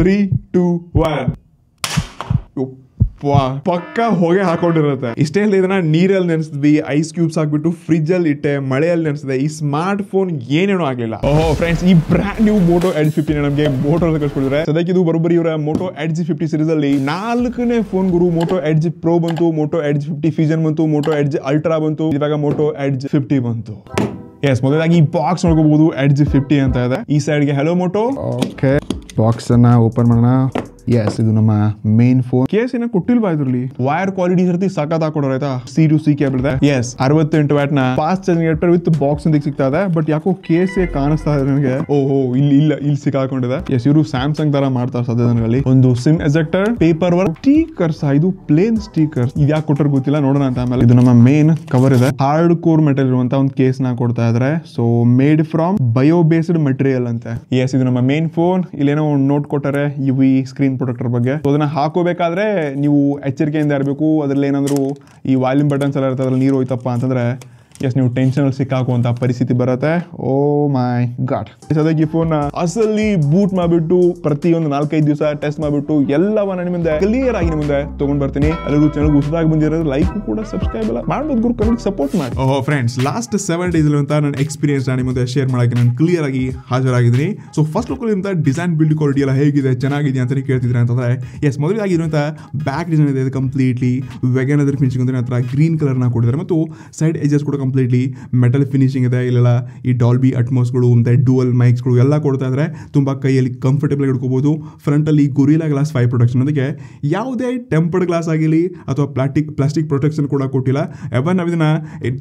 three two one ಪಕ್ಕ ಹೊಗೆ ಹಾಕೊಂಡಿರುತ್ತೆ ಇಷ್ಟೇ ಇದನ್ನ ನೀರಲ್ಲಿ ನೆನೆಸಿದ್ವಿ ಐಸ್ ಕ್ಯೂಬ್ಸ್ ಹಾಕ್ಬಿಟ್ಟು ಫ್ರಿಜ್ ಅಲ್ಲಿ ಇಟ್ಟೆ ಮಳೆಯಲ್ಲಿ ನೆನೆಸಿದೆ ಈ ಸ್ಮಾರ್ಟ್ ಫೋನ್ ಏನೇನೋ ಆಗಲಿಲ್ಲ ಓಹೋ ಫ್ರೆಂಡ್ಸ್ ಈ brand new Moto edge fifty ನಮಗೆ ಮೋಟೋ ಅಲ್ಲಿ ಸದ್ಯಕ್ಕೆ ಇದು ಬರೋಬ್ಬರಿ ಇವರ Moto edge fifty series ಅಲ್ಲಿ ನಾಲ್ಕನೇ ಫೋನ್ ಗುರು ಮೋಟೋ ಎಡ್ ಜಿ ಪ್ರೋ ಬಂತು Moto edge fifty fusion ಬಂತು ಮೋಟೋ ಎಡ್ ಜಿ ಅಲ್ಟ್ರಾ ಬಂತು ಇವಾಗ ಮೋಟೋ ಎಡ್ ಜಿ ಫಿಫ್ಟಿ ಬಂತು ಎಸ್ ಮೊದಲಾಗಿ ಈ ಬಾಕ್ಸ್ ನೋಡ್ಕೋಬಹುದು ಎಡ್ ಜಿ ಫಿಫ್ಟಿ ಅಂತ ಇದೆ ಈ ಸೈಡ್ಗೆ ಹಲೋ ಮೋಟೋ ಓಕೆ बॉक्स ना ओपन बनना ಎಸ್ ಇದು ನಮ್ಮ ಮೇನ್ ಫೋನ್ ಕೇಸ್ ಏನ ಕೊಟ್ಟಿಲ್ವಾ ಇದ್ರಲ್ಲಿ ವೈರ್ ಕ್ವಾಲಿಟಿ ಸರ್ತಿ ಸಖತ್ ಹಾಕೊಡೋರ್ ಆಯ್ತಾ C to C cable yes ಅರವತ್ತೆಂಟು ವ್ಯಾಟ್ ನ ಫಾಸ್ಟ್ ಚಾರ್ಜಿಂಗ್ ವಿತ್ ಬಾಕ್ಸ್ ಇಂದ ಸಿಗ್ತಾ ಇದೆ ಬಟ್ ಯಾಕೋ ಕೇಸ್ ಕಾಣಿಸ್ತಾ ಇದೆ ನನಗೆ ಓಹೋ ಇಲ್ಲಿ ಇಲ್ಲ ಇಲ್ಲಿ ಸಿಕ್ಕಾಕೊಂಡಿದೆ ಎಸ್ ಇವರು ಸ್ಯಾಮ್ಸಂಗ್ ತರ ಮಾಡ್ತಾರೆ ಸದ್ಯ ಒಂದು SIM ejector paper work stickers ಇದು ಪ್ಲೇನ್ ಸ್ಟೀಕರ್ ಇದು ಯಾಕೆ ಕೊಟ್ಟರು ಗೊತ್ತಿಲ್ಲ ನೋಡೋಣ ಅಂತ ಆಮೇಲೆ ಇದು ನಮ್ಮ ಮೇನ್ ಕವರ್ ಇದೆ ಹಾರ್ಡ್ ಕೋರ್ ಮೆಟೀರಿಯಲ್ ಇರುವಂತ ಒಂದು ಕೇಸ್ ನ ಕೊಡ್ತಾ ಇದ್ರೆ so made from bio based material ಅಂತ ಎಸ್ ಇದು ನಮ್ಮ ಮೇನ್ ಫೋನ್ ಇಲ್ಲೇನೋ ಒಂದು ನೋಟ್ ಕೊಟ್ಟರೆ ಇವು ವಿ ಸ್ಕ್ರೀನ್ ಸ್ಕ್ರೀನ್ ಪ್ರೊಟೆಕ್ಟರ್ ಬಗ್ಗೆ ಅದನ್ನ ಹಾಕೋಬೇಕಾದ್ರೆ ನೀವು ಎಚ್ಚರಿಕೆಯಿಂದ ಇರಬೇಕು ಅದರಲ್ಲಿ ಏನಾದ್ರು ಈ ವಾಲ್ಯೂಮ್ ಬಟನ್ಸ್ ಎಲ್ಲ ಇರ್ತದೆ ನೀರು ಹೋಯ್ತಪ್ಪ ಅಂತಂದ್ರೆ ಎಸ್ ನೀವು ಟೆನ್ಷನ್ ಸಿಕ್ಕಾಕುವಂತ ಪರಿಸ್ಥಿತಿ ಬರುತ್ತೆ ಓ ಮೈ ಗಾಡ್ ಸದ್ಯಕ್ಕೆ ಈ ಫೋನ್ ಅಸಲಿ ಬೂಟ್ ಮಾಡಿಬಿಟ್ಟು ಪ್ರತಿಯೊಂದು ನಾಲ್ಕೈದು ದಿವಸ ಟೆಸ್ಟ್ ಮಾಡಿಬಿಟ್ಟು ಎಲ್ಲವನ್ನ ನಿಮ್ಮ ಮುಂದೆ ಕ್ಲಿಯರ್ ಆಗಿ ನಿಮ್ಮ ಮುಂದೆ ಬರ್ತೀನಿ ಅಲ್ಲಿಗೂ ಚೆನ್ನಾಗಿ ಹೊಸದಾಗಿ ಬಂದಿರೋದು ಲೈಕ್ ಕೂಡ ಸಬ್ಸ್ಕ್ರೈಬ್ ಎಲ್ಲ ಮಾಡ್ಬೋದು ಗುರು ಸಪೋರ್ಟ್ ಮಾಡಿ ಓಹೋ ಫ್ರೆಂಡ್ಸ್ ಲಾಸ್ಟ್ ಸೆವೆನ್ ಡೇಸ್ ಅಂತ ನನ್ನ ಎಕ್ಸ್ಪೀರಿಯನ್ಸ್ ನಾನು ಮುಂದೆ ಶೇರ್ ಮಾಡಕ್ಕೆ ನಾನು ಕ್ಲಿಯರ್ ಆಗಿ ಹಾಜರಾಗಿದ್ದೀನಿ ಸೊ ಫಸ್ಟ್ ಲುಕ್ಕಿಂತ ಡಿಸೈನ್ ಬಿಲ್ಡ್ ಕ್ವಾಲಿಟಿ ಎಲ್ಲ ಹೇಗಿದೆ ಚೆನ್ನಾಗಿದೆ ಅಂತ ಕೇಳ್ತಿದ್ರೆ ಅಂತಂದ್ರೆ ಎಸ್ ಅಂತ ಬ್ಯಾಕ್ ಡಿಸೈನ್ ಇದೆ ಕಂಪ್ಲೀಟ್ಲಿ ವೆಗನ್ ಅದ್ರ ಫಿನಿಶಿಂಗ್ ಅಂದ್ರೆ ಗ್ರೀನ್ ಗ್ರೀನ್ ನ ಕೊಟ್ಟಿದ್ದಾರೆ ಮತ್ತು ಸೈಡ್ ಎಜಸ್ ಕೂಡ ಕಂಪ್ಲೀಟ್ಲಿ ಮೆಟಲ್ ಫಿನಿಷಿಂಗ್ ಇದೆ ಇಲ್ಲೆಲ್ಲ ಈ ಡಾಲ್ಬಿ ಅಟ್ಮೋಸ್ಗಳು ಮತ್ತು ಡುವಲ್ ಮೈಕ್ಸ್ಗಳು ಎಲ್ಲ ಕೊಡ್ತಾ ಇದ್ದರೆ ತುಂಬ ಕೈಯಲ್ಲಿ ಕಂಫರ್ಟೇಬಲ್ ಹಿಡ್ಕೋಬೋದು ಫ್ರಂಟಲ್ಲಿ ಗುರಿಲಾ ಗ್ಲಾಸ್ ಫೈವ್ ಪ್ರೊಟೆಕ್ಷನ್ ಅದಕ್ಕೆ ಯಾವುದೇ ಟೆಂಪರ್ಡ್ ಗ್ಲಾಸ್ ಆಗಿರಲಿ ಅಥವಾ ಪ್ಲಾಸ್ಟಿಕ್ ಪ್ಲಾಸ್ಟಿಕ್ ಪ್ರೊಟೆಕ್ಷನ್ ಕೂಡ ಕೊಟ್ಟಿಲ್ಲ ಎವನ್ ನಾವು ಇದನ್ನು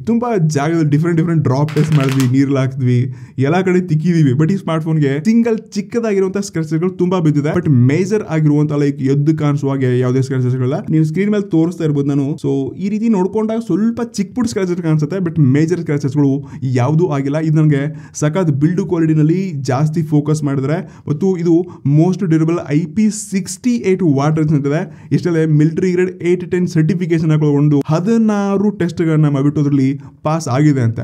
ತುಂಬ ಜಾಗದಲ್ಲಿ ಡಿಫ್ರೆಂಟ್ ಡಿಫ್ರೆಂಟ್ ಡ್ರಾಪ್ ಟೆಸ್ಟ್ ಮಾಡಿದ್ವಿ ನೀರಲ್ಲಿ ಹಾಕಿದ್ವಿ ಎಲ್ಲ ಕಡೆ ತಿಕ್ಕಿದೀವಿ ಬಟ್ ಈ ಸ್ಮಾರ್ಟ್ಫೋನ್ಗೆ ಫೋನ್ಗೆ ಸಿಂಗಲ್ ಚಿಕ್ಕದಾಗಿರುವಂಥ ಸ್ಕ್ರೆಚಸ್ಗಳು ತುಂಬ ಬಿದ್ದಿದೆ ಬಟ್ ಮೇಜರ್ ಆಗಿರುವಂಥ ಲೈಕ್ ಎದ್ದು ಕಾಣಿಸುವಾಗೆ ಯಾವುದೇ ಸ್ಕ್ರೆಚಸ್ಗಳಲ್ಲ ನೀವು ಸ್ಕ್ರೀನ್ ಮೇಲೆ ತೋರಿಸ್ತಾ ಇರ್ಬೋದು ನಾನು ಸೊ ಈ ರೀತಿ ನೋಡ್ಕೊಂಡಾಗ ಸ್ವಲ್ಪ ಚಿಕ್ಕ ಪುಟ್ ಸ್ಕ್ರಾಚಸ್ ಕಾಣಿಸುತ್ತೆ ಬಟ್ ಬಟ್ ಮೇಜರ್ ಕ್ಯಾರೆಕ್ಟರ್ಸ್ಗಳು ಯಾವುದೂ ಆಗಿಲ್ಲ ಇದು ನನಗೆ ಸಖತ್ ಬಿಲ್ಡ್ ಕ್ವಾಲಿಟಿನಲ್ಲಿ ಜಾಸ್ತಿ ಫೋಕಸ್ ಮಾಡಿದ್ರೆ ಮತ್ತು ಇದು most durable I P sixty eight water ಅಂತಿದೆ ಇಷ್ಟಲ್ಲೇ military grade eight ten certification ಹಾಕೊಂಡು ಹದಿನಾರು ಟೆಸ್ಟ್ಗಳನ್ನ ಮಾಡಿಬಿಟ್ಟು ಅದರಲ್ಲಿ ಪಾಸ್ ಆಗಿದೆ ಅಂತ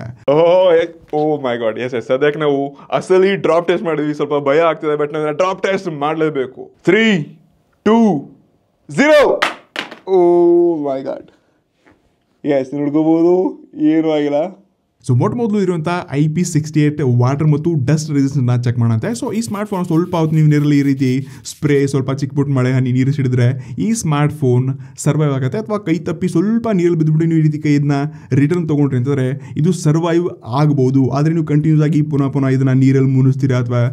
oh my god yes yes ಸದ್ಯಕ್ಕೆ ನಾವು ಅಸಲಿ ಡ್ರಾಪ್ ಟೆಸ್ಟ್ ಮಾಡಿದ್ವಿ ಸ್ವಲ್ಪ ಭಯ ಆಗ್ತದೆ ಬಟ್ ನಾವು ಡ್ರಾಪ್ ಟೆಸ್ಟ್ ಮಾಡಲೇಬೇಕು three two zero oh my god yes ನೋಡ್ಕೋಬೋದು ಏನು ಆಗಿಲ್ಲ ಸೊ ಮೊಟ್ಟ ಮೊದಲು ಇರುವಂಥ I P sixty eight water ಮತ್ತು ಡಸ್ಟ್ ರೆಸಿಸ್ಟೆಂಟ್ನ ಚೆಕ್ ಮಾಡೋಂತೆ ಸೊ ಈ ಸ್ಮಾರ್ಟ್ ಫೋನ್ ಸ್ವಲ್ಪ ಹೊತ್ತು ನೀವು ನೀರಲ್ಲಿ ಈ ರೀತಿ ಸ್ಪ್ರೇ ಸ್ವಲ್ಪ ಚಿಕ್ಕ ಪುಟ್ಟ ಮಳೆ ಹನಿ ನೀರು ಸಿಡಿದ್ರೆ ಈ ಸ್ಮಾರ್ಟ್ ಫೋನ್ ಸರ್ವೈವ್ ಆಗುತ್ತೆ ಅಥವಾ ಕೈ ತಪ್ಪಿ ಸ್ವಲ್ಪ ನೀರಲ್ಲಿ ಬಿದ್ದುಬಿಟ್ಟು ನೀವು ಈ ರೀತಿ ಕೈಯನ್ನ ರಿಟರ್ನ್ ತೊಗೊಂಡ್ರಿ ಅಂತಂದರೆ ಇದು ಸರ್ವೈವ್ ಆಗ್ಬೋದು ಆದರೆ ನೀವು ಕಂಟಿನ್ಯೂಸ್ ಆಗಿ ಪುನಃ ಪುನಃ ಇದನ್ನು ನೀರಲ್ಲಿ ಮುನಿಸ್ತೀರಾ ಅಥವಾ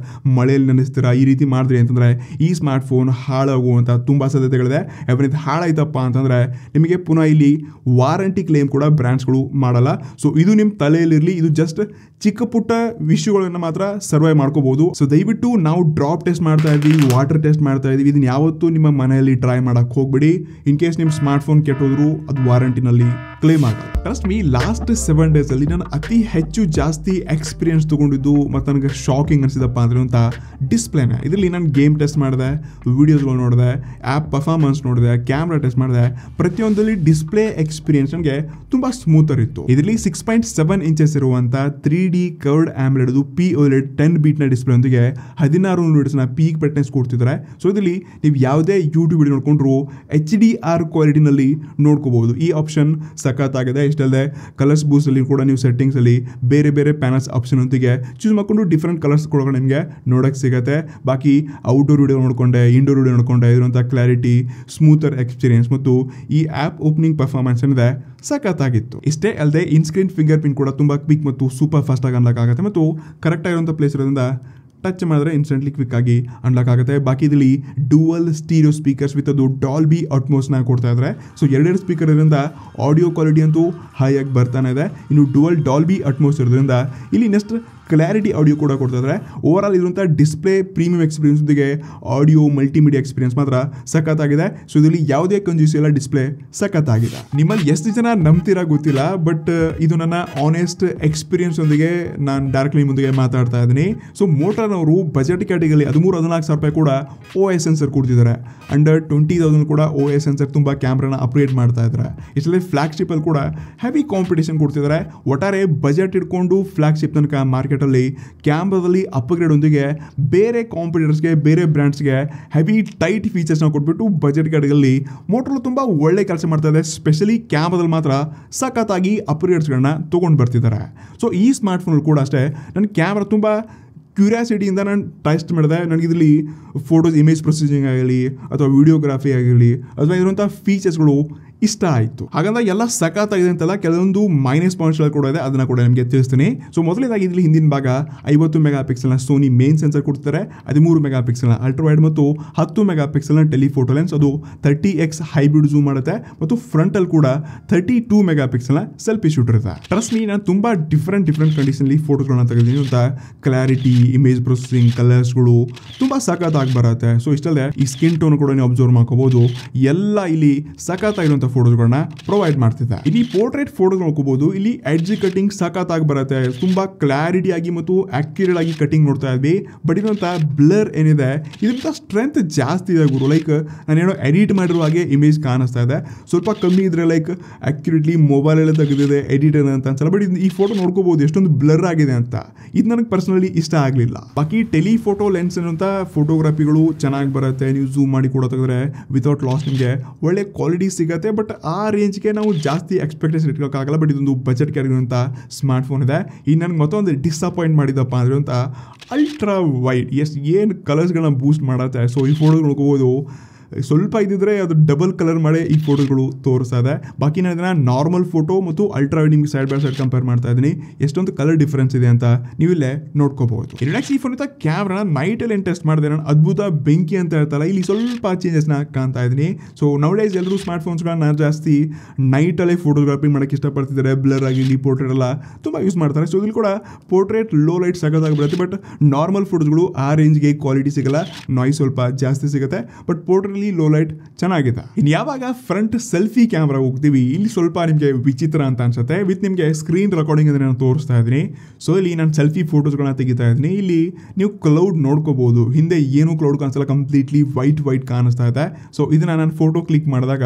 ಮಳೆಯಲ್ಲಿ ನೆನೆಸ್ತೀರಾ ಈ ರೀತಿ ಮಾಡಿದ್ರಿ ಅಂತಂದರೆ ಈ ಸ್ಮಾರ್ಟ್ ಫೋನ್ ಹಾಳಾಗುವಂಥ ತುಂಬ ಸಾಧ್ಯತೆಗಳಿದೆ ಯಾಕಂದರೆ ಇದು ಹಾಳಾಯ್ತಪ್ಪ ಅಂತಂದರೆ ನಿಮಗೆ ಪುನಃ ಇಲ್ಲಿ ವಾರಂಟಿ ಕ್ಲೇಮ್ ಕೂಡ ಬ್ರ್ಯಾಂಡ್ಸ್ಗಳು ಮಾಡಲ್ಲ ಸೊ ಇದು ನಿಮ್ಮ ತಲೆ ಇರಲಿ ಇದು ಜಸ್ಟ್ ಚಿಕ್ಕ ಪುಟ್ಟ ವಿಷಯಗಳನ್ನು ಮಾತ್ರ ಸರ್ವೈವ್ ಮಾಡ್ಕೋಬಹುದು ಸೊ ದಯವಿಟ್ಟು ನಾವು ಡ್ರಾಪ್ ಟೆಸ್ಟ್ ಮಾಡ್ತಾ ಇದ್ದೀವಿ ವಾಟರ್ ಟೆಸ್ಟ್ ಮಾಡ್ತಾ ಇದೀವಿ ಇದನ್ನ ಯಾವತ್ತೂ ನಿಮ್ಮ ಮನೆಯಲ್ಲಿ ಟ್ರೈ ಮಾಡಕ್ ಹೋಗ್ಬೇಡಿ ಇನ್ ಕೇಸ್ ನಿಮ್ಮ ಸ್ಮಾರ್ಟ್ ಫೋನ್ ಕೆಟ್ಟೋದ್ರು ಅದು ವಾರಂಟಿನಲ್ಲಿ ಕ್ಲೇಮ್ ಆಗಲ್ಲ trust me last seven days ಅಲ್ಲಿ ನಾನು ಅತಿ ಹೆಚ್ಚು ಜಾಸ್ತಿ ಎಕ್ಸ್ಪೀರಿಯನ್ಸ್ ತಗೊಂಡಿದ್ದು ಮತ್ತೆ ನನಗೆ ಶಾಕಿಂಗ್ ಅನ್ಸಿದಪ್ಪ ಅಂದ್ರೆ ಅಂತ ಡಿಸ್ಪ್ಲೇನ ಇದರಲ್ಲಿ ನಾನು ಗೇಮ್ ಟೆಸ್ಟ್ ಮಾಡಿದೆ ವಿಡಿಯೋಸ್ಗಳು ನೋಡಿದೆ ಆಪ್ ಪರ್ಫಾರ್ಮೆನ್ಸ್ ನೋಡಿದೆ ಕ್ಯಾಮ್ರಾ ಟೆಸ್ಟ್ ಮಾಡಿದೆ ಪ್ರತಿಯೊಂದಲ್ಲಿ ಡಿಸ್ಪ್ಲೇ ಎಕ್ಸ್ಪೀರಿಯನ್ಸ್ ನನಗೆ ತುಂಬಾ ಸ್ಮೂತರ್ ಇತ್ತು ಇದರಲ್ಲಿ ಸಿಕ್ಸ್ ಪಾಯಿಂಟ್ ಸೆವೆನ್ ಇಂಚಸ್ ಇರುವಂಥ three D curved AMOLED P OLED ten ಬೀಟ್ನ ಡಿಸ್ಪ್ಲೇಯೊಂದಿಗೆ ಹದಿನಾರು ನ ಪೀಕ್ ಬ್ರೈಟ್ನೆಸ್ ಕೊಡ್ತಿದ್ದಾರೆ ಸೊ ಇದರಲ್ಲಿ ನೀವು ಯಾವುದೇ ಯೂಟ್ಯೂಬ್ ವಿಡಿಯೋ ನೋಡಿಕೊಂಡ್ರು ಎಚ್ ಡಿ ಆರ್ ಕ್ವಾಲಿಟಿನಲ್ಲಿ ನೋಡ್ಕೋಬಹುದು ಈ ಆಪ್ಷನ್ ಸಖತ್ತಾಗಿದೆ ಇಷ್ಟಲ್ಲದೆ ಕಲರ್ಸ್ ಬೂಸಲ್ಲಿ ಕೂಡ ನೀವು ಸೆಟ್ಟಿಂಗ್ಸಲ್ಲಿ ಬೇರೆ ಬೇರೆ ಪ್ಯಾನಲ್ಸ್ ಆಪ್ಷನ್ ಒಂದಿಗೆ ಚೂಸ್ ಮಾಡಿಕೊಂಡು ಡಿಫ್ರೆಂಟ್ ಕಲರ್ಸ್ ಕೂಡ ನಿಮಗೆ ನೋಡೋಕ್ಕೆ ಸಿಗುತ್ತೆ ಬಾಕಿ ಔಟ್ಡೋರ್ ವೀಡಿಯೋ ನೋಡಿಕೊಂಡೆ ಇಂಡೋರ್ ವಿಡಿಯೋ ನೋಡ್ಕೊಂಡೆ ಇರುವಂಥ ಕ್ಲಾರಿಟಿ ಸ್ಮೂತರ್ ಎಕ್ಸ್ಪೀರಿಯನ್ಸ್ ಮತ್ತು ಈ ಆ್ಯಪ್ ಓಪನಿಂಗ್ ಪರ್ಫಾರ್ಮೆನ್ಸ್ ಏನಿದೆ ಸಖತ್ತಾಗಿತ್ತು ಇಷ್ಟೇ ಅಲ್ಲದೆ ಇನ್ ಸ್ಕ್ರೀನ್ ಫಿಂಗರ್ ಪ್ರಿಂಟ್ ಕೂಡ ತುಂಬ ಕ್ವಿಕ್ ಮತ್ತು ಸೂಪರ್ ಫಾಸ್ಟ್ ಆಗಿ ಅನ್ಲಾಕ್ ಆಗುತ್ತೆ ಮತ್ತು ಕರೆಕ್ಟ್ ಆಗಿರುವಂಥ ಪ್ಲೇಸ್ ಇರೋದ್ರಿಂದ ಟಚ್ ಮಾಡಿದ್ರೆ ಇನ್ಸ್ಟೆಂಟ್ಲಿ ಕ್ವಿಕ್ ಆಗಿ ಅನ್ಲಾಕ್ ಆಗುತ್ತೆ ಬಾಕಿ ಇದರಲ್ಲಿ ಡುವಲ್ ಸ್ಟೀರಿಯೋ ಸ್ಪೀಕರ್ಸ್ ವಿತ್ ಅದು ಡಾಲ್ ಬಿ ಅಟ್ಮೋಸ್ನ ಕೊಡ್ತಾ ಇದ್ದಾರೆ ಸೊ ಎರಡೆರಡು ಸ್ಪೀಕರ್ ಇರೋದ್ರಿಂದ ಆಡಿಯೋ ಕ್ವಾಲಿಟಿ ಅಂತೂ ಹೈ ಆಗಿ ಬರ್ತಾನೆ ಇದೆ ಇನ್ನು ಡುವಲ್ ಬಿ ಅಟ್ಮೋಸ್ ಇರೋದ್ರಿಂದ ಇಲ್ಲಿ ನೆಕ್ಸ್ಟ್ ಕ್ಲಾರಿಟಿ ಆಡಿಯೋ ಕೂಡ ಇದ್ದಾರೆ ಓವರ್ ಆಲ್ ಇರುವಂಥ ಡಿಸ್ಪ್ಲೇ ಪ್ರೀಮಿಯಂ ಎಕ್ಸ್ಪೀರಿಯನ್ಸ್ ಜೊತೆಗೆ ಆಡಿಯೋ ಮಲ್ಟಿಮೀಡಿಯಾ ಎಕ್ಸ್ಪೀರಿಯನ್ಸ್ ಮಾತ್ರ ಸಖತ್ತಾಗಿದೆ ಸೊ ಇದರಲ್ಲಿ ಯಾವುದೇ ಕಂಜೂಸಿಲ್ಲ ಡಿಸ್ಪ್ಲೇ ಡಿಸ್ಪ್ಲೇ ಸಖತ್ತಾಗಿದೆ ನಿಮ್ಮಲ್ಲಿ ಎಷ್ಟು ಜನ ನಂಬ್ತೀರಾ ಗೊತ್ತಿಲ್ಲ ಬಟ್ uh, ಇದು ನನ್ನ ಆನೆಸ್ಟ್ ಎಕ್ಸ್ಪೀರಿಯನ್ಸ್ ಒಂದಿಗೆ ನಾನು ಡಾರ್ಕ್ಲಿ ಮುಂದೆ ಮಾತಾಡ್ತಾ ಇದ್ದೀನಿ ಸೊ ಮೋಟಾರ್ನವರು ಬಜೆಟ್ ಕ್ಯಾಟಗರಿ ಹದಿಮೂರು ಹದಿನಾಲ್ಕು ಸಾವಿರ ರೂಪಾಯಿ ಕೂಡ ಓ ಎಸ್ ಸೆನ್ಸರ್ ಕೊಡ್ತಿದ್ದಾರೆ ಅಂಡರ್ ಟ್ವೆಂಟಿ ತೌಸಂಡ್ ಕೂಡ ಓ ಎಸ್ ಎನ್ಸರ್ ತುಂಬ ಕ್ಯಾಮ್ರಾನ ಅಪ್ರೇಟ್ ಮಾಡ್ತಾ ಇದ್ದಾರೆ ಫ್ಲಾಗ್ಶಿಪ್ ಅಲ್ಲಿ ಕೂಡ ಹೆವಿ ಕಾಂಪಿಟೇಷನ್ ಕೊಡ್ತಿದ್ದಾರೆ ಒಟ್ಟಾರೆ ಬಜೆಟ್ ಇಟ್ಕೊಂಡು ಫ್ಲಾಗ್ಶಿಪ್ ತನಕ ಮಾರ್ಕೆಟ್ ಬಜೆಟಲ್ಲಿ ಕ್ಯಾಮ್ರಾದಲ್ಲಿ ಒಂದಿಗೆ ಬೇರೆ ಕಾಂಪಿಟೇಟರ್ಸ್ಗೆ ಬೇರೆ ಬ್ರ್ಯಾಂಡ್ಸ್ಗೆ ಹೆವಿ ಟೈಟ್ ಫೀಚರ್ಸ್ನ ಕೊಟ್ಬಿಟ್ಟು ಬಜೆಟ್ ಕಡೆಗಳಲ್ಲಿ ಮೋಟ್ರಲ್ಲಿ ತುಂಬ ಒಳ್ಳೆ ಕೆಲಸ ಮಾಡ್ತಾ ಇದೆ ಸ್ಪೆಷಲಿ ಕ್ಯಾಮ್ರಾದಲ್ಲಿ ಮಾತ್ರ ಸಖತ್ತಾಗಿ ಅಪ್ಗ್ರೇಡ್ಸ್ಗಳನ್ನ ತೊಗೊಂಡು ಬರ್ತಿದ್ದಾರೆ ಸೊ ಈ ಸ್ಮಾರ್ಟ್ಫೋನಲ್ಲಿ ಕೂಡ ಅಷ್ಟೇ ನನ್ನ ಕ್ಯಾಮ್ರಾ ತುಂಬ ಕ್ಯೂರಿಯಾಸಿಟಿಯಿಂದ ನಾನು ಟೆಸ್ಟ್ ಮಾಡಿದೆ ನನಗೆ ಇದರಲ್ಲಿ ಫೋಟೋಸ್ ಇಮೇಜ್ ಪ್ರೊಸೆಸಿಂಗ್ ಆಗಲಿ ಅಥವಾ ವಿಡಿಯೋಗ್ರಾಫಿ ಆಗಲಿ ಅಥವಾ ಇರುವಂಥ ಫೀಚರ್ಸ್ಗಳು ಇಷ್ಟ ಆಯಿತು ಹಾಗಾದ್ರೆ ಎಲ್ಲ ಸಖತ್ತಾಗಿದೆ ಅಂತಲ್ಲ ಕೆಲವೊಂದು ಮೈನಸ್ ಪಾಯಿಂಟ್ಸ್ ಕೂಡ ಇದೆ ಅದನ್ನ ಕೂಡ ನಿಮಗೆ ತಿಳಿಸ್ತೀನಿ ಸೊ ಮೊದಲನೇದಾಗಿ ಇಲ್ಲಿ ಹಿಂದಿನ ಭಾಗ ಐವತ್ತು ಮೆಗಾ ಪಿಕ್ಸೆಲ್ನ ಸೋನಿ ಮೇನ್ ಸೆನ್ಸರ್ ಕೊಡ್ತಾರೆ ಹದಿಮೂರು ಮೆಗಾ ಪಿಕ್ಸೆಲ್ನ ಅಲ್ಟ್ರಾ ವೈಡ್ ಮತ್ತು ಹತ್ತು ಮೆಗಾ ಪಿಕ್ಸೆಲ್ನ ಟೆಲಿಫೋಟೋ ಲೆನ್ಸ್ ಅದು ತರ್ಟಿ ಎಕ್ಸ್ ಹೈಬ್ರಿಡ್ ಝೂಮ್ ಮಾಡುತ್ತೆ ಮತ್ತು ಅಲ್ಲಿ ಕೂಡ ತರ್ಟಿ ಟೂ ಮೆಗಾ ಪಿಕ್ಸೆಲ್ನ ಸೆಲ್ಫಿ ಶೂಟ್ ಇರುತ್ತೆ ಟ್ರಸ್ಟ್ ಮೀ ನಾನು ತುಂಬ ಡಿಫ್ರೆಂಟ್ ಡಿಫ್ರೆಂಟ್ ಅಲ್ಲಿ ಫೋಟೋಗಳನ್ನ ತೆಗೆದೀನಿ ಅಂತ ಕ್ಲಾರಿಟಿ ಇಮೇಜ್ ಪ್ರೊಸೆಸಿಂಗ್ ಕಲರ್ಸ್ಗಳು ತುಂಬ ಆಗಿ ಬರುತ್ತೆ ಸೊ ಇಷ್ಟಲ್ಲದೆ ಈ ಸ್ಕಿನ್ ಟೋನ್ ಕೂಡ ನೀವು ಅಬ್ಸರ್ವ್ ಮಾಡ್ಕೋಬಹುದು ಎಲ್ಲ ಇಲ್ಲಿ ಸಖತ್ತಾಗಿರುವಂಥ ಫೋಟೋಗಳನ್ನ ಪ್ರೊವೈಡ್ ಮಾಡ್ತಿದೆ ಇಲ್ಲಿ ಪೋರ್ಟ್ರೇಟ್ ಫೋಟೋ ನೋಡ್ಕೋಬಹುದು ಇಲ್ಲಿ ಎಡ್ಜ್ ಕಟಿಂಗ್ ಆಗಿ ಬರುತ್ತೆ ತುಂಬಾ ಕ್ಲಾರಿಟಿ ಆಗಿ ಮತ್ತು ಆಕ್ಯುರೇಟ್ ಆಗಿ ಕಟಿಂಗ್ ನೋಡ್ತಾ ಇದ್ವಿ ಬಟ್ ಇದಂತ ಬ್ಲರ್ ಏನಿದೆ ಇದಂತ ಸ್ಟ್ರೆಂತ್ ಜಾಸ್ತಿ ಇದೆ ಗುರು ಲೈಕ್ ನಾನೇನೋ ಎಡಿಟ್ ಮಾಡಿರೋ ಹಾಗೆ ಇಮೇಜ್ ಕಾಣಿಸ್ತಾ ಇದೆ ಸ್ವಲ್ಪ ಕಮ್ಮಿ ಇದ್ರೆ ಲೈಕ್ ಆಕ್ಯುರೇಟ್ಲಿ ಮೊಬೈಲ್ ಎಲ್ಲ ತೆಗೆದಿದೆ ಎಡಿಟ್ ಅಂತ ಅನ್ಸಲ್ಲ ಬಟ್ ಈ ಫೋಟೋ ನೋಡ್ಕೋಬಹುದು ಎಷ್ಟೊಂದು ಬ್ಲರ್ ಆಗಿದೆ ಅಂತ ಇದು ನನಗೆ ಪರ್ಸನಲಿ ಇಷ್ಟ ಆಗಲಿಲ್ಲ ಬಾಕಿ ಟೆಲಿಫೋಟೋ ಲೆನ್ಸ್ ಏನಂತ ಫೋಟೋಗ್ರಾಫಿಗಳು ಚೆನ್ನಾಗಿ ಬರುತ್ತೆ ನೀವು ಜೂಮ್ ಮಾಡಿ ಕೂಡ ತೆಗೆದ್ರೆ ವಿತೌಟ್ ಲಾಸ್ ನಿಮಗೆ ಒಳ್ಳೆ ಕ್ವಾಲಿಟಿ ಸಿಗುತ್ತೆ ಬಟ್ ಬಟ್ ಆ ರೇಂಜ್ಗೆ ನಾವು ಜಾಸ್ತಿ ಎಕ್ಸ್ಪೆಕ್ಟೇಷನ್ ಇಟ್ಕೋಕ್ಕಾಗಲ್ಲ ಬಟ್ ಇದೊಂದು ಬಜೆಟ್ ಆಗಿರುವಂಥ ಸ್ಮಾರ್ಟ್ ಫೋನ್ ಇದೆ ಈ ನನಗೆ ಮತ್ತೊಂದು ಡಿಸಪಾಯಿಂಟ್ ಮಾಡಿದಪ್ಪ ಅಂದರೆ ಅಂತ ಅಲ್ಟ್ರಾ ವೈಡ್ ಎಸ್ ಏನು ಕಲರ್ಸ್ಗಳನ್ನ ಬೂಸ್ಟ್ ಮಾಡತ್ತೆ ಸೊ ಈ ಫೋಟೋ ನೋಡ್ಕೋಬೋದು ಸ್ವಲ್ಪ ಇದ್ದಿದ್ರೆ ಅದು ಡಬಲ್ ಕಲರ್ ಮಾಡಿ ಈ ಫೋಟೋಗಳು ತೋರಿಸ್ತಾ ಇದೆ ಬಾಕಿ ನಾನು ನಾರ್ಮಲ್ ಫೋಟೋ ಮತ್ತು ultra side by side compare ಮಾಡ್ತಾ ಇದ್ದೀನಿ ಎಷ್ಟೊಂದು ಕಲರ್ ಡಿಫ್ರೆನ್ಸ್ ಇದೆ ಅಂತ ನೀವು ಇಲ್ಲೇ ನೋಡ್ಕೋಬಹುದು ನೆಕ್ಸ್ಟ್ ಈ ಫೋನ್ ಕ್ಯಾಮ್ರಾ ನೈಟಲ್ಲಿ ಅಲ್ಲಿ ಟೆಸ್ಟ್ ಮಾಡಿದೆ ನಾನು ಅದ್ಭುತ ಬೆಂಕಿ ಅಂತ ಹೇಳ್ತಾರೆ ಇಲ್ಲಿ ಸ್ವಲ್ಪ ಚೇಂಜಸ್ನ ಕಾಣ್ತಾ ಇದ್ದೀನಿ ಸೊ ನಾವು ಡೇಸ್ ಎಲ್ಲರೂ ಸ್ಮಾರ್ಟ್ ಫೋನ್ಸ್ಗಳನ್ನ ಜಾಸ್ತಿ ನೈಟಲ್ಲೇ ಫೋಟೋಗ್ರಾಫಿ ಮಾಡೋಕೆ ಇಷ್ಟಪಡ್ತಿದ್ದಾರೆ ಬ್ಲರ್ ಆಗಿ ಇಲ್ಲಿ ಪೋರ್ಟ್ರೇಟ್ ಎಲ್ಲ ತುಂಬ ಯೂಸ್ ಮಾಡ್ತಾರೆ ಸೊ ಇಲ್ಲಿ ಕೂಡ ಪೋರ್ಟ್ರೇಟ್ ಲೋ ಲೈಟ್ ಬರುತ್ತೆ ಬಟ್ ನಾರ್ಮಲ್ ಫೋಟೋಸ್ಗಳು ಆ ರೇಂಜ್ಗೆ ಕ್ವಾಲಿಟಿ ಸಿಗಲ್ಲ ನಾಯ್ಸ್ ಸ್ವಲ್ಪ ಜಾಸ್ತಿ ಸಿಗುತ್ತೆ but portrait normally low light ಚೆನ್ನಾಗಿದೆ ಇನ್ನು ಯಾವಾಗ ಫ್ರಂಟ್ ಸೆಲ್ಫಿ ಕ್ಯಾಮ್ರಾ ಹೋಗ್ತೀವಿ ಇಲ್ಲಿ ಸ್ವಲ್ಪ ನಿಮಗೆ ವಿಚಿತ್ರ ಅಂತ ಅನ್ಸುತ್ತೆ ವಿತ್ ನಿಮಗೆ ಸ್ಕ್ರೀನ್ ರೆಕಾರ್ಡಿಂಗ್ ಅಂದರೆ ನಾನು ತೋರಿಸ್ತಾ ಇದ್ದೀನಿ ಸೊ ಇಲ್ಲಿ ನಾನು ಸೆಲ್ಫಿ ಫೋಟೋಸ್ಗಳನ್ನ ತೆಗಿತಾ ಇದ್ದೀನಿ ಇಲ್ಲಿ ನೀವು ಕ್ಲೌಡ್ ನೋಡ್ಕೋಬಹುದು ಹಿಂದೆ ಏನು ಕ್ಲೌಡ್ ಕಾಣಿಸಲ್ಲ ಕಂಪ್ಲೀಟ್ಲಿ ವೈಟ್ ವೈಟ್ ಕಾಣಿಸ್ತಾ ಇದೆ ಸೊ ಇದನ್ನ ನಾನು ಫೋಟೋ ಕ್ಲಿಕ್ ಮಾಡಿದಾಗ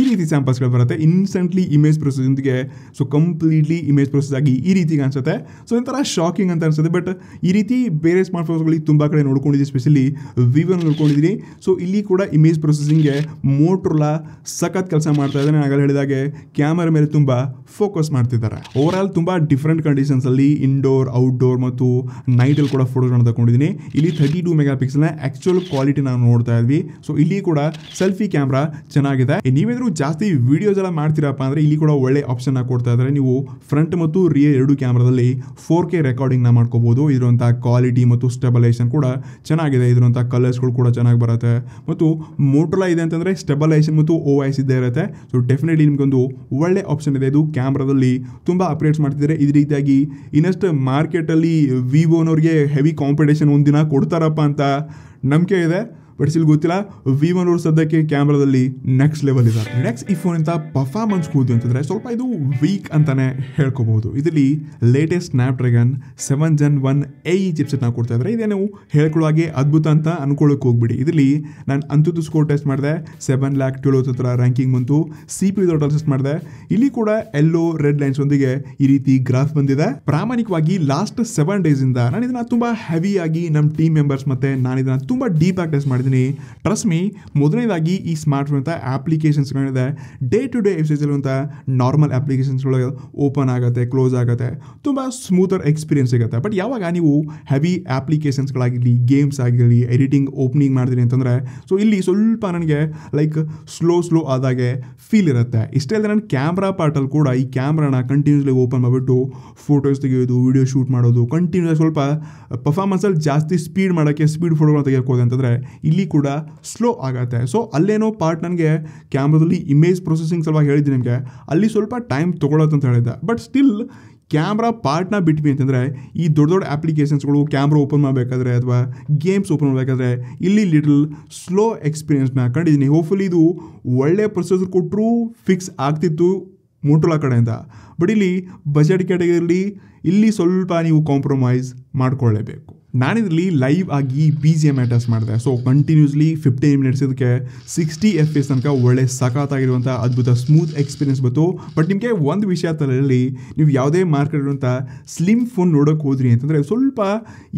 ಈ ರೀತಿ ಸ್ಯಾಂಪಲ್ಸ್ಗಳು ಬರುತ್ತೆ ಇನ್ಸ್ಟೆಂಟ್ಲಿ ಇಮೇಜ್ ಪ್ರೊಸೆಸ್ಗೆ ಸೊ ಕಂಪ್ಲೀಟ್ಲಿ ಇಮೇಜ್ ಪ್ರೊಸೆಸ್ ಆಗಿ ಈ ರೀತಿ ಕಾಣಿಸುತ್ತೆ ಸೊ ಒಂಥರ ಶಾಕಿಂಗ್ ಅಂತ ಅನಿಸುತ್ತೆ ಬಟ್ ಈ ರೀತಿ ಬೇರೆ ಸ್ಮಾರ್ಟ್ ಫೋನ್ಸ್ಗಳಿಗೆ ತುಂಬ ಕಡೆ ನೋಡ್ಕೊಂಡಿದ್ದೀನಿ ಸ್ಪೆಷಲಿ ವಿವೋ ನೋಡ್ಕೊಂಡಿದ್ದೀನಿ ಸೊ ಇಲ್ಲಿ ಕೂಡ ಇಮೇಜ್ ಇಮೇಜ್ ಪ್ರೊಸೆಸಿಂಗ್ಗೆ ಮೋಟ್ರೋಲ ಸಖತ್ ಕೆಲಸ ಮಾಡ್ತಾ ಇದ್ದಾರೆ ನಾನು ಹೇಳಿದಾಗೆ ಕ್ಯಾಮರಾ ಮೇಲೆ ತುಂಬ ಫೋಕಸ್ ಮಾಡ್ತಿದ್ದಾರೆ ಓವರ್ ಆಲ್ ತುಂಬ ಡಿಫ್ರೆಂಟ್ ಕಂಡೀಷನ್ಸಲ್ಲಿ ಇಂಡೋರ್ ಔಟ್ಡೋರ್ ಮತ್ತು ನೈಟಲ್ಲಿ ಕೂಡ ಫೋಟೋಗಳನ್ನು ತಗೊಂಡಿದ್ದೀನಿ ಇಲ್ಲಿ ಥರ್ಟಿ ಟೂ ಮೆಗಾ ಪಿಕ್ಸೆಲ್ನ ಆ್ಯಕ್ಚುಲ್ ಕ್ವಾಲಿಟಿ ನಾವು ನೋಡ್ತಾ ಇದ್ವಿ ಸೊ ಇಲ್ಲಿ ಕೂಡ ಸೆಲ್ಫಿ ಕ್ಯಾಮ್ರಾ ಚೆನ್ನಾಗಿದೆ ನೀವೇನಾದ್ರೂ ಜಾಸ್ತಿ ವಿಡಿಯೋಸ್ ಎಲ್ಲ ಮಾಡ್ತೀರಪ್ಪ ಅಂದರೆ ಇಲ್ಲಿ ಕೂಡ ಒಳ್ಳೆ ಆಪ್ಷನ್ ಕೊಡ್ತಾ ಇದ್ದಾರೆ ನೀವು ಫ್ರಂಟ್ ಮತ್ತು ರಿಯರ್ ಎರಡು ಕ್ಯಾಮ್ರಾದಲ್ಲಿ ಫೋರ್ ಕೆ ನ ಮಾಡ್ಕೋಬಹುದು ಇದರಂಥ ಕ್ವಾಲಿಟಿ ಮತ್ತು ಸ್ಟೆಬಲೈಸನ್ ಕೂಡ ಚೆನ್ನಾಗಿದೆ ಇದರಂಥ ಕಲರ್ಸ್ಗಳು ಕೂಡ ಚೆನ್ನಾಗಿ ಬರುತ್ತೆ ಮತ್ತು ಮೋಟ್ರೋಲ ಇದೆ ಅಂತಂದರೆ ಸ್ಟೆಬಲೈಸೇಷನ್ ಮತ್ತು ಓ ಐಸ್ ಇದ್ದೇ ಇರುತ್ತೆ ಸೊ ಡೆಫಿನೆಟ್ಲಿ ನಿಮಗೊಂದು ಒಳ್ಳೆ ಆಪ್ಷನ್ ಇದೆ ಇದು ಕ್ಯಾಮ್ರಾದಲ್ಲಿ ತುಂಬ ಅಪ್ರೇಟ್ಸ್ ಮಾಡ್ತಿದ್ದಾರೆ ಇದೇ ರೀತಿಯಾಗಿ ಇನ್ನಷ್ಟು ಮಾರ್ಕೆಟಲ್ಲಿ ವಿವೋನವ್ರಿಗೆ ಹೆವಿ ಕಾಂಪಿಟೇಷನ್ ಒಂದಿನ ಕೊಡ್ತಾರಪ್ಪ ಅಂತ ನಂಬಿಕೆ ಇದೆ ಬಟ್ ಗೊತ್ತಿಲ್ಲ ವಿ ಒನ್ ಅವರು ಸದ್ಯಕ್ಕೆ ಕ್ಯಾಮ್ರಾದಲ್ಲಿ ನೆಕ್ಸ್ಟ್ ಲೆವೆಲ್ ಇದೆ ನೆಕ್ಸ್ಟ್ ಈ ಫೋನಿಂದ ಪರ್ಫಾರ್ಮೆನ್ಸ್ ಕೂದು ಅಂತಂದರೆ ಸ್ವಲ್ಪ ಇದು ವೀಕ್ ಅಂತಾನೆ ಹೇಳ್ಕೋಬಹುದು ಇದರಲ್ಲಿ latest Snapdragon seven gen one A ಚಿಪ್ಸೆಟ್ನ ಕೊಡ್ತಾ ಇದ್ದಾರೆ ಇದೇ ನೀವು ಹಾಗೆ ಅದ್ಭುತ ಅಂತ ಅನ್ಕೊಳ್ಳೋಕೆ ಹೋಗ್ಬಿಡಿ ಇದರಲ್ಲಿ ನಾನು ಅಂತೂ ಸ್ಕೋರ್ ಟೆಸ್ಟ್ ಮಾಡಿದೆ ಸೆವೆನ್ ಲ್ಯಾಕ್ ಟ್ವೆಲ್ ಹತ್ರ ರ್ಯಾಂಕಿಂಗ್ ಬಂತು ಸಿ ಪಿ ಟೆಸ್ಟ್ ಮಾಡಿದೆ ಇಲ್ಲಿ ಕೂಡ ಎಲ್ಲೋ ರೆಡ್ ಲೈನ್ಸ್ ಒಂದಿಗೆ ಈ ರೀತಿ ಗ್ರಾಫ್ ಬಂದಿದೆ ಪ್ರಾಮಾಣಿಕವಾಗಿ ಲಾಸ್ಟ್ ಸೆವೆನ್ ಡೇಸ್ ಇಂದ ನಾನು ಇದನ್ನ ತುಂಬಾ ಹೆವಿಯಾಗಿ ನಮ್ಮ ಟೀಮ್ ಮೆಂಬರ್ಸ್ ಮತ್ತೆ ನಾನು ಇದನ್ನ ತುಂಬಾ ಡೀಪ್ ಆಗಿ ಟೆಸ್ಟ್ ಮಾಡಿದೆ ಟ್ರಸ್ಟ್ ಮೀ ಮೊದಲನೇದಾಗಿ ಈ ಸ್ಮಾರ್ಟ್ ಫೋನ್ ಅಂತ ಆ್ಯಪ್ಲಿಕೇಶನ್ಸ್ಗಳಿದೆ ಡೇ ಟು ಡೇ ಯೂಸೇಜಲ್ಲುವಂಥ ನಾರ್ಮಲ್ ಆ್ಯಪ್ಲಿಕೇಶನ್ಸ್ಗಳು ಓಪನ್ ಆಗುತ್ತೆ ಕ್ಲೋಸ್ ಆಗುತ್ತೆ ತುಂಬ ಸ್ಮೂತರ್ ಎಕ್ಸ್ಪೀರಿಯನ್ಸ್ ಸಿಗುತ್ತೆ ಬಟ್ ಯಾವಾಗ ನೀವು ಹೆವಿ ಆಪ್ಲಿಕೇಶನ್ಸ್ಗಳಾಗಿರಲಿ ಗೇಮ್ಸ್ ಆಗಿರಲಿ ಎಡಿಟಿಂಗ್ ಓಪನಿಂಗ್ ಮಾಡಿದ್ರಿ ಅಂತಂದರೆ ಸೊ ಇಲ್ಲಿ ಸ್ವಲ್ಪ ನನಗೆ ಲೈಕ್ ಸ್ಲೋ ಸ್ಲೋ ಆದಾಗೆ ಫೀಲ್ ಇರುತ್ತೆ ಇಷ್ಟೇ ಅಲ್ಲದೆ ನನ್ನ ಕ್ಯಾಮ್ರಾ ಪಾರ್ಟಲ್ಲಿ ಕೂಡ ಈ ಕ್ಯಾಮ್ರಾನ ಕಂಟಿನ್ಯೂಸ್ಲಿ ಓಪನ್ ಮಾಡಿಬಿಟ್ಟು ಫೋಟೋಸ್ ತೆಗೆಯೋದು ವಿಡಿಯೋ ಶೂಟ್ ಮಾಡೋದು ಕಂಟಿನ್ಯೂಸ್ ಸ್ವಲ್ಪ ಪರ್ಫಾರ್ಮೆನ್ಸಲ್ಲಿ ಜಾಸ್ತಿ ಸ್ಪೀಡ್ ಮಾಡೋಕ್ಕೆ ಸ್ಪೀಡ್ ಫೋಟೋಗಳನ್ನ ತೆಗೆಯೋಕೋದು ಅಂತಂದರೆ ಇಲ್ಲಿ ಇಲ್ಲಿ ಕೂಡ ಸ್ಲೋ ಆಗತ್ತೆ ಸೊ ಅಲ್ಲೇನೋ ಪಾರ್ಟ್ ನನಗೆ ಕ್ಯಾಮ್ರಾದಲ್ಲಿ ಇಮೇಜ್ ಪ್ರೊಸೆಸಿಂಗ್ ಸಲುವಾಗಿ ಹೇಳಿದ್ದೆ ನಿಮಗೆ ಅಲ್ಲಿ ಸ್ವಲ್ಪ ಟೈಮ್ ತೊಗೊಳತ್ತಂತ ಹೇಳಿದ್ದೆ ಬಟ್ ಸ್ಟಿಲ್ ಕ್ಯಾಮ್ರಾ ಪಾರ್ಟ್ನ ಬಿಟ್ವಿ ಅಂತಂದರೆ ಈ ದೊಡ್ಡ ದೊಡ್ಡ ಅಪ್ಲಿಕೇಶನ್ಸ್ಗಳು ಕ್ಯಾಮ್ರಾ ಓಪನ್ ಮಾಡಬೇಕಾದ್ರೆ ಅಥವಾ ಗೇಮ್ಸ್ ಓಪನ್ ಮಾಡಬೇಕಾದ್ರೆ ಇಲ್ಲಿ ಲಿಟಲ್ ಸ್ಲೋ ಎಕ್ಸ್ಪೀರಿಯನ್ಸ್ನ ಕಂಡಿದ್ದೀನಿ ಹೋಪ್ಫುಲಿ ಇದು ಒಳ್ಳೆ ಪ್ರೊಸೆಸರ್ ಕೊಟ್ಟರೂ ಫಿಕ್ಸ್ ಆಗ್ತಿತ್ತು ಮೋಟೋಲಾ ಕಡೆಯಿಂದ ಬಟ್ ಇಲ್ಲಿ ಬಜೆಟ್ ಕ್ಯಾಟಗರಿಲಿ ಇಲ್ಲಿ ಸ್ವಲ್ಪ ನೀವು ಕಾಂಪ್ರಮೈಸ್ ಮಾಡಿಕೊಳ್ಳೇಬೇಕು ನಾನಿದ್ರಲ್ಲಿ ಲೈವ್ ಆಗಿ ಬಿ ಜಿ ಎಮ್ ಅಟ್ಯಾಚ್ ಮಾಡಿದೆ ಸೊ ಕಂಟಿನ್ಯೂಸ್ಲಿ ಫಿಫ್ಟೀನ್ ಮಿನಿಟ್ಸ್ ಇದಕ್ಕೆ ಸಿಕ್ಸ್ಟಿ ಎಫ್ ಎಸ್ ತನಕ ಒಳ್ಳೆ ಸಖತ್ತಾಗಿರುವಂಥ ಅದ್ಭುತ ಸ್ಮೂತ್ ಎಕ್ಸ್ಪೀರಿಯನ್ಸ್ ಬಂತು ಬಟ್ ನಿಮಗೆ ಒಂದು ವಿಷಯ ತಲೆಯಲ್ಲಿ ನೀವು ಯಾವುದೇ ಮಾರ್ಕೆಟ್ ಇರುವಂಥ ಸ್ಲಿಮ್ ಫೋನ್ ನೋಡೋಕ್ಕೆ ಹೋದ್ರಿ ಅಂತಂದರೆ ಸ್ವಲ್ಪ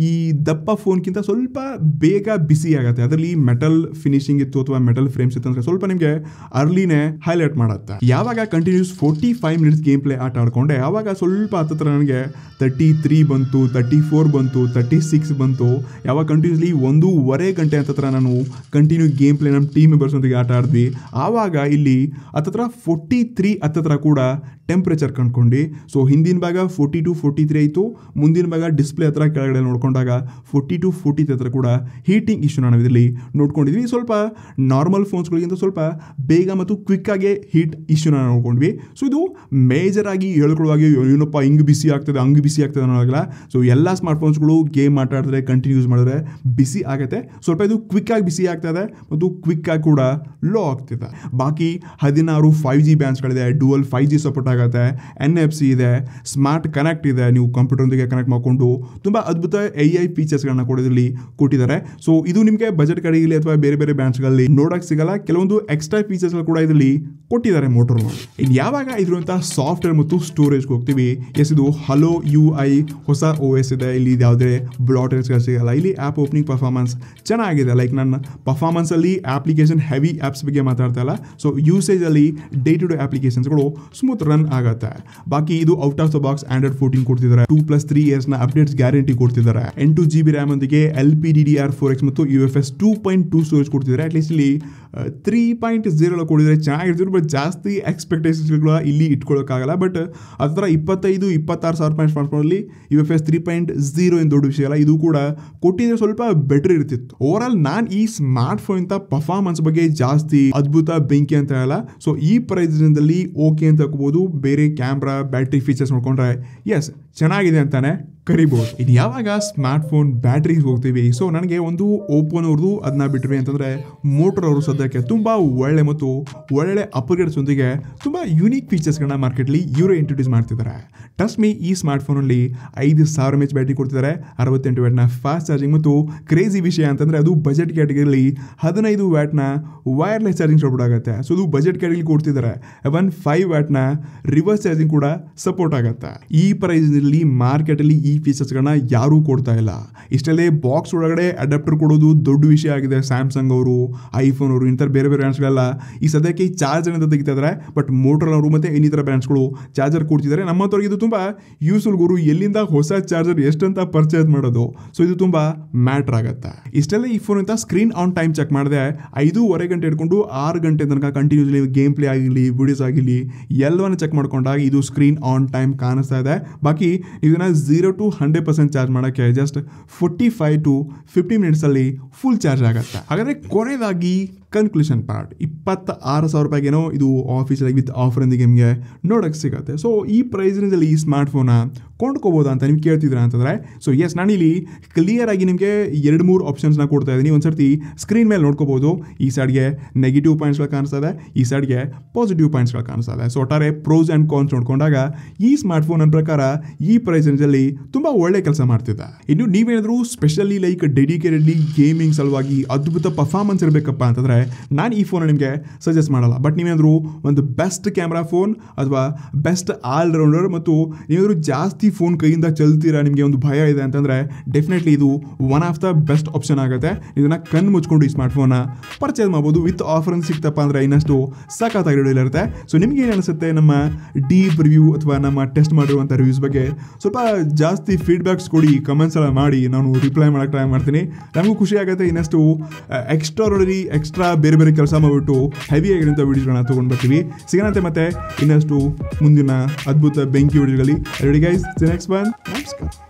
ಈ ದಪ್ಪ ಫೋನ್ಗಿಂತ ಸ್ವಲ್ಪ ಬೇಗ ಬಿಸಿ ಆಗುತ್ತೆ ಅದರಲ್ಲಿ ಮೆಟಲ್ ಫಿನಿಶಿಂಗ್ ಇತ್ತು ಅಥವಾ ಮೆಟಲ್ ಫ್ರೇಮ್ಸ್ ಇತ್ತು ಅಂದರೆ ಸ್ವಲ್ಪ ನಿಮಗೆ ಅರ್ಲಿನೇ ಹೈಲೈಟ್ ಮಾಡುತ್ತೆ ಯಾವಾಗ continuous forty five minutes game play ಆಟ ಆಡ್ಕೊಂಡೆ ಆವಾಗ ಸ್ವಲ್ಪ ಹತ್ತತ್ರ ನನಗೆ ತರ್ಟಿ ತ್ರೀ ಬಂತು ತರ್ಟಿ ಫೋರ್ ಬಂತು ತರ್ಟಿ ಸಿಕ್ಸ್ ಬಂತು ಯಾವಾಗ ಕಂಟಿನ್ಯೂಸ್ಲಿ ಒಂದೂವರೆ ಗಂಟೆ ಹತ್ತತ್ರ ನಾನು ಕಂಟಿನ್ಯೂ ಗೇಮ್ ಪ್ಲೇ ನಮ್ಮ ಟೀಮ್ ಮೆಂಬರ್ಸ್ನೊಂದಿಗೆ ಆಟ ಆಡಿದ್ವಿ ಆವಾಗ ಇಲ್ಲಿ ಹತ್ತತ್ರ ಫೋರ್ಟಿ ತ್ರೀ ಹತ್ತತ್ರ ಕೂಡ ಟೆಂಪ್ರೇಚರ್ ಕಂಡ್ಕೊಂಡು ಸೊ ಹಿಂದಿನ ಭಾಗ ಫೋರ್ಟಿ ಟು ಫೋರ್ಟಿ ತ್ರೀ ಆಯಿತು ಮುಂದಿನ ಭಾಗ ಡಿಸ್ಪ್ಲೇ ಹತ್ರ ಕೆಳಗಡೆ ನೋಡ್ಕೊಂಡಾಗ ಫೋರ್ಟಿ ಟು ಫೋರ್ಟಿ ಹತ್ರ ಕೂಡ ಹೀಟಿಂಗ್ ಇಶ್ಯೂ ನಾನು ಇದರಲ್ಲಿ ನೋಡ್ಕೊಂಡಿದ್ವಿ ಸ್ವಲ್ಪ ನಾರ್ಮಲ್ ಫೋನ್ಸ್ಗಳಿಗಿಂತ ಸ್ವಲ್ಪ ಬೇಗ ಮತ್ತು ಕ್ವಿಕ್ ಆಗಿ ಹೀಟ್ ಇಶ್ಯೂನ ನೋಡ್ಕೊಂಡ್ವಿ ಸೊ ಇದು ಮೇಜರ್ ಆಗಿ ಹೇಳ್ಕೊಳ್ಳುವಾಗ ಏನಪ್ಪ ಹಿಂಗೆ ಬಿಸಿ ಆಗ್ತದೆ ಹಂಗೆ ಬಿಸಿ ಆಗ್ತದೆ ಅನ್ನೋಲ್ಲ ಸೊ ಎಲ್ಲ ಸ್ಮಾರ್ಟ್ ಫೋನ್ಸ್ಗಳು ಗೇಮ್ ಆಟಾಡಿದ್ರೆ ಕಂಟಿನ್ಯೂಸ್ ಯೂಸ್ ಮಾಡಿದ್ರೆ ಬಿಸಿ ಆಗುತ್ತೆ ಸ್ವಲ್ಪ ಇದು ಕ್ವಿಕ್ಕಾಗಿ ಬಿಸಿ ಆಗ್ತಾ ಇದೆ ಮತ್ತು ಕ್ವಿಕ್ಕಾಗಿ ಕೂಡ ಲೋ ಆಗ್ತಿದೆ ಬಾಕಿ ಹದಿನಾರು ಫೈವ್ ಜಿ ಬ್ಯಾಂಡ್ಸ್ಗಳಿದೆ ಡುವಲ್ ಫೈವ್ ಜಿ ಸಪೋರ್ಟ್ ಆಗುತ್ತೆ ಎನ್ ಎಫ್ ಸಿ ಇದೆ ಸ್ಮಾರ್ಟ್ ಕನೆಕ್ಟ್ ಇದೆ ನೀವು ಕಂಪ್ಯೂಟರ್ನೊಂದಿಗೆ ಕನೆಕ್ಟ್ ಮಾಡಿಕೊಂಡು ತುಂಬ ಅದ್ಭುತ ಎ ಐ ಫೀಚರ್ಸ್ಗಳನ್ನ ಕೂಡ ಇದರಲ್ಲಿ ಕೊಟ್ಟಿದ್ದಾರೆ ಸೊ ಇದು ನಿಮಗೆ ಬಜೆಟ್ ಕಡೆಯಲ್ಲಿ ಅಥವಾ ಬೇರೆ ಬೇರೆ ಬ್ಯಾಂಚ್ಗಳಲ್ಲಿ ನೋಡೋಕೆ ಸಿಗಲ್ಲ ಕೆಲವೊಂದು ಎಕ್ಸ್ಟ್ರಾ ಫೀಚರ್ಸ್ಗಳು ಕೂಡ ಇದರಲ್ಲಿ ಕೊಟ್ಟಿದ್ದಾರೆ ಮೋಟರ್ ಇನ್ನು ಯಾವಾಗ ಇರುವಂತಹ ಸಾಫ್ಟ್ವೇರ್ ಮತ್ತು ಸ್ಟೋರೇಜ್ಗೆ ಹೋಗ್ತೀವಿ ಎಸ್ ಇದು ಹಲೋ ಯು ಐ ಹೊಸ ಓ ಎಸ್ ಇದೆ ಇಲ್ಲಿ ಯಾವುದೇ ಬ್ಲಾಕ್ ಸಿಗಲ್ಲ ಇಲ್ಲಿ ಆ್ಯಪ್ ಓಪನಿಂಗ್ ಪರ್ಫಾರ್ಮೆನ್ಸ್ ಚೆನ್ನಾಗಿದೆ ಲೈಕ್ ನನ್ನ ಪರ್ಫಾರ್ಮೆನ್ಸಲ್ಲಿ ಆ್ಯಪ್ಲಿಕೇಶನ್ ಹೆವಿ ಆ್ಯಪ್ಸ್ ಬಗ್ಗೆ ಮಾತಾಡ್ತಾ ಇಲ್ಲ ಸೊ ಯೂಸೇಜಲ್ಲಿ ಡೇ ಟು ಡೇ ಆ್ಯಪ್ಲಿಕೇಶನ್ಸ್ಗಳು ಸ್ಮೂತ್ ರನ್ ಆಗುತ್ತೆ ಬಾಕಿ ಇದು out of the box Android fourteen ಕೊಡ್ತಿದ್ದಾರೆ ಟೂ ಪ್ಲಸ್ ತ್ರೀ ಇಯರ್ಸ್ನ ಅಪ್ಡೇಟ್ಸ್ ಗ್ಯಾರಂಟಿ ಕೊಡ್ತಿದ್ದಾರೆ ಎಂಟು ಜಿ ಬಿ ರ್ಯಾಮ್ ಒಂದಿಗೆ L P D D R four X ಮತ್ತು U F S two point two storage ಕೊಡ್ತಿದ್ದಾರೆ ಅಟ್ಲೀಸ್ಟ್ ಇಲ್ಲಿ ತ್ರೀ ಪಾಯಿಂಟ್ ಜೀರೋಲ್ಲ ಕೊಡಿದರೆ ಚೆನ್ನಾಗಿರ್ತಿದ್ರು ಬಟ್ ಜಾಸ್ತಿ ಎಕ್ಸ್ಪೆಕ್ಟೇಷನ್ಸ್ಗಳು ಇಲ್ಲಿ ಇಟ್ಕೊಳ್ಳೋಕ್ಕಾಗಲ್ಲ ಬಟ್ ಅದರ ಥರ ಇಪ್ಪತ್ತೈದು ಇಪ್ಪತ್ತಾರು ಸಾವಿರ ರೂಪಾಯಿ ಸ್ಮಾರ್ಟ್ಫೋನಲ್ಲಿ U F S three point zero ಎಂದು ದೊಡ್ಡ ವಿಷಯ ಅಲ್ಲ ಇದು ಕೂಡ ಕೊಟ್ಟಿದ್ರೆ ಸ್ವಲ್ಪ ಬೆಟರ್ ಇರ್ತಿತ್ತು ಓವರ್ ಆಲ್ ನಾನು ಈ ಸ್ಮಾರ್ಟ್ಫೋನ್ ಪರ್ಫಾರ್ಮೆನ್ಸ್ ಬಗ್ಗೆ ಜಾಸ್ತಿ ಅದ್ಭುತ ಬೆಂಕಿ ಅಂತ ಹೇಳಲ್ಲ ಸೊ ಈ ಪ್ರೈಸ್ನಲ್ಲಿ ಓಕೆ ಅಂತ ಹಾಕೋಬೋದು ಬೇರೆ ಕ್ಯಾಮ್ರಾ ಬ್ಯಾಟ್ರಿ ಫೀಚರ್ಸ್ ನೋಡ್ಕೊಂಡ್ರೆ ಎಸ್ ಚೆನ್ನಾಗಿದೆ ಅಂತಾನೆ ಕರಿಬೋದು ಇದು ಯಾವಾಗ ಸ್ಮಾರ್ಟ್ ಫೋನ್ ಬ್ಯಾಟ್ರೀಸ್ ಹೋಗ್ತೀವಿ ಸೊ ನನಗೆ ಒಂದು ಓಪೋನ್ ಅವ್ರದ್ದು ಅದನ್ನ ಬಿಟ್ಟರೆ ಅಂತಂದರೆ ಮೋಟರ್ ಅವರು ಸದ್ಯಕ್ಕೆ ತುಂಬ ಒಳ್ಳೆ ಮತ್ತು ಒಳ್ಳೆ ಒಂದಿಗೆ ತುಂಬ ಯುನೀಕ್ ಫೀಚರ್ಸ್ಗಳನ್ನ ಮಾರ್ಕೆಟ್ಲಿ ಇವರೇ ಇಂಟ್ರೊಡ್ಯೂಸ್ ಮಾಡ್ತಿದ್ದಾರೆ ಟಸ್ಮಿ ಈ ಸ್ಮಾರ್ಟ್ ಫೋನಲ್ಲಿ ಐದು ಸಾವಿರ ಎಚ್ ಬ್ಯಾಟ್ರಿ ಕೊಡ್ತಿದ್ದಾರೆ ಅರವತ್ತೆಂಟು ವ್ಯಾಟ್ನ ಫಾಸ್ಟ್ ಚಾರ್ಜಿಂಗ್ ಮತ್ತು ಕ್ರೇಜಿ ವಿಷಯ ಅಂತಂದರೆ ಅದು ಬಜೆಟ್ ಕ್ಯಾಟಗರಿಲಿ ಹದಿನೈದು ವ್ಯಾಟ್ನ ವೈರ್ಲೆಸ್ ಚಾರ್ಜಿಂಗ್ ಸಪೋರ್ಟ್ ಆಗುತ್ತೆ ಸೊ ಇದು ಬಜೆಟ್ ಕ್ಯಾಟಗರಿ ಕೊಡ್ತಿದ್ದಾರೆ ಒನ್ ಫೈವ್ ವ್ಯಾಟ್ನ ರಿವರ್ಸ್ ಚಾರ್ಜಿಂಗ್ ಕೂಡ ಸಪೋರ್ಟ್ ಆಗುತ್ತೆ ಈ ಪ್ರೈಸ್ನಲ್ಲಿ ಮಾರ್ಕೆಟಲ್ಲಿ ಈ ಫೀಚರ್ಸ್ಗಳನ್ನ ಯಾರೂ ಕೊಡ್ತಾ ಇಲ್ಲ ಇಷ್ಟಲ್ಲೇ ಬಾಕ್ಸ್ ಒಳಗಡೆ ಅಡಾಪ್ಟರ್ ಕೊಡೋದು ದೊಡ್ಡ ವಿಷಯ ಆಗಿದೆ ಸ್ಯಾಮ್ಸಂಗ್ ಅವರು ಐಫೋನ್ ಅವರು ಇಂಥ ಬೇರೆ ಬೇರೆ ಬ್ರ್ಯಾಂಡ್ಸ್ಗಳೆಲ್ಲ ಈ ಸದ್ಯಕ್ಕೆ ಈ ಚಾರ್ಜರ್ ಅಂತ ತೆಗಿತಾ ಬಟ್ ಮೋಟರ್ ಅವರು ಮತ್ತು ಇನ್ನಿತರ ಬ್ರ್ಯಾಂಡ್ಸ್ಗಳು ಚಾರ್ಜರ್ ಕೊಡ್ತಿದ್ದಾರೆ ನಮ್ಮ ಇದು ತುಂಬ ಯೂಸ್ಫುಲ್ ಗುರು ಎಲ್ಲಿಂದ ಹೊಸ ಚಾರ್ಜರ್ ಎಷ್ಟಂತ ಪರ್ಚೇಸ್ ಮಾಡೋದು ಸೊ ಇದು ತುಂಬ ಮ್ಯಾಟ್ರ್ ಆಗುತ್ತೆ ಇಷ್ಟೆಲ್ಲ ಈ ಫೋನ್ ಅಂತ ಸ್ಕ್ರೀನ್ ಆನ್ ಟೈಮ್ ಚೆಕ್ ಮಾಡಿದೆ ಐದೂವರೆ ಗಂಟೆ ಹಿಡ್ಕೊಂಡು ಆರು ಗಂಟೆ ತನಕ ಕಂಟಿನ್ಯೂಸ್ಲಿ ಗೇಮ್ ಪ್ಲೇ ಆಗಲಿ ವಿಡಿಯೋಸ್ ಆಗಲಿ ಎಲ್ಲವನ್ನು ಚೆಕ್ ಮಾಡ್ಕೊಂಡಾಗ ಇದು ಸ್ಕ್ರೀನ್ ಆನ್ ಟೈಮ್ ಕಾಣಿಸ್ತಾ ಇದೆ ಬಾಕಿ ಇದನ್ನು ಝೀರೋ 200% चार्ज ಮಾಡಕ್ಕೆ जस्ट 45 ಟು 50 ಮಿನಿಟ್ಸ್ ಅಲ್ಲಿ ಫುಲ್ ಚಾರ್ಜ್ ಆಗುತ್ತೆ ಹಾಗಾದ್ರೆ ಕೋನೆ ದಾಗಿ ಕನ್ಕ್ಲೂಷನ್ ಪಾರ್ಟ್ ಇಪ್ಪತ್ತ ಆರು ಸಾವಿರ ಏನೋ ಇದು ಆಫೀಸಲ್ಲಿ ವಿತ್ ಆಫರೊಂದಿಗೆ ನಿಮಗೆ ನೋಡೋಕ್ಕೆ ಸಿಗುತ್ತೆ ಸೊ ಈ ಪ್ರೈಸ್ನಲ್ಲಿ ಈ ಸ್ಮಾರ್ಟ್ಫೋನ ಕೊಂಡ್ಕೋಬೋದಾ ಅಂತ ನಿಮ್ಗೆ ಕೇಳ್ತಿದ್ರ ಅಂತಂದರೆ ಸೊ ಎಸ್ ನಾನಿಲ್ಲಿ ಆಗಿ ನಿಮಗೆ ಎರಡು ಮೂರು ಆಪ್ಷನ್ಸ್ನ ಕೊಡ್ತಾ ಇದ್ದೀನಿ ಒಂದು ಸರ್ತಿ ಸ್ಕ್ರೀನ್ ಮೇಲೆ ನೋಡ್ಕೋಬೋದು ಈ ಸೈಡ್ಗೆ ನೆಗೆಟಿವ್ ಪಾಯಿಂಟ್ಸ್ಗಳು ಕಾಣಿಸ್ತದೆ ಈ ಸೈಡ್ಗೆ ಪಾಸಿಟಿವ್ ಪಾಯಿಂಟ್ಸ್ಗಳು ಕಾಣಿಸ್ತದೆ ಸೊ ಒಟ್ಟಾರೆ ಪ್ರೋಸ್ ಆ್ಯಂಡ್ ಕಾನ್ಸ್ ನೋಡ್ಕೊಂಡಾಗ ಈ ಸ್ಮಾರ್ಟ್ಫೋನ್ ನನ್ನ ಪ್ರಕಾರ ಈ ಪ್ರೈಸ್ ತುಂಬ ಒಳ್ಳೆ ಕೆಲಸ ಮಾಡ್ತಿದ್ದೆ ಇನ್ನು ನೀವೇನಾದರೂ ಸ್ಪೆಷಲಿ ಲೈಕ್ ಡೆಡಿಕೇಟೆಡ್ಲಿ ಗೇಮಿಂಗ್ ಸಲುವಾಗಿ ಅದ್ಭುತ ಪರ್ಫಾರ್ಮೆನ್ಸ್ ಇರಬೇಕಪ್ಪ ಅಂತಂದರೆ ನಾನು ಈ ಫೋನ್ ನಿಮಗೆ ಸಜೆಸ್ಟ್ ಮಾಡಲ್ಲ ಬಟ್ ನೀವೇನಾದರೂ ಒಂದು ಬೆಸ್ಟ್ ಕ್ಯಾಮ್ರಾ ಫೋನ್ ಅಥವಾ ಬೆಸ್ಟ್ ಆಲ್ರೌಂಡರ್ ಮತ್ತು ನೀವೇನಾದರೂ ಜಾಸ್ತಿ ಫೋನ್ ಕೈಯಿಂದ ಚಲ್ತೀರಾ ನಿಮಗೆ ಒಂದು ಭಯ ಇದೆ ಅಂತಂದರೆ ಡೆಫಿನೆಟ್ಲಿ ಇದು one of the best option ಆಗುತ್ತೆ ಇದನ್ನು ಕಣ್ಣು ಮುಚ್ಕೊಂಡು ಈ ಸ್ಮಾರ್ಟ್ ಫೋನ್ನ ಪರ್ಚೇಸ್ ಮಾಡ್ಬೋದು ವಿತ್ ಆಫರ್ ಸಿಕ್ತಪ್ಪ ಅಂದರೆ ಇನ್ನಷ್ಟು ಸಾಕಾಗಿಡೋಲ್ಲ ಇರುತ್ತೆ ಸೊ ನಿಮಗೆ ಏನು ಅನಿಸುತ್ತೆ ನಮ್ಮ ಡೀಪ್ ರಿವ್ಯೂ ಅಥವಾ ನಮ್ಮ ಟೆಸ್ಟ್ ಮಾಡಿರುವಂಥ ರಿವ್ಯೂಸ್ ಬಗ್ಗೆ ಸ್ವಲ್ಪ ಜಾಸ್ತಿ ಫೀಡ್ಬ್ಯಾಕ್ಸ್ ಕೊಡಿ ಕಮೆಂಟ್ಸ್ ಎಲ್ಲ ಮಾಡಿ ನಾನು ರಿಪ್ಲೈ ಮಾಡೋಕ್ಕೆ ಟ್ರೈ ಮಾಡ್ತೀನಿ ನಮಗೂ ಖುಷಿ ಆಗುತ್ತೆ ಇನ್ನಷ್ಟು ಎಕ್ಸ್ಟ್ರಾ ಎಕ್ಸ್ಟ್ರಾ ಬೇರೆ ಬೇರೆ ಕೆಲಸ ಮಾಡಿಬಿಟ್ಟು ಹೆವಿ ಆಗಿರೋಂಥ ವೀಡಿಯೋಗಳನ್ನ ತೊಗೊಂಡು ಬರ್ತೀವಿ ಸಿಗನಂತೆ ಮತ್ತೆ ಇನ್ನಷ್ಟು ಮುಂದಿನ ಅದ್ಭುತ ಬೆಂಕಿ ವೀಡಿಯೋಗಳಲ್ಲಿ ರೆಡಿ ಗೈಸ್ ನೆಕ್ಸ್ಟ್ ಬಂದು ನಮಸ್ಕಾರ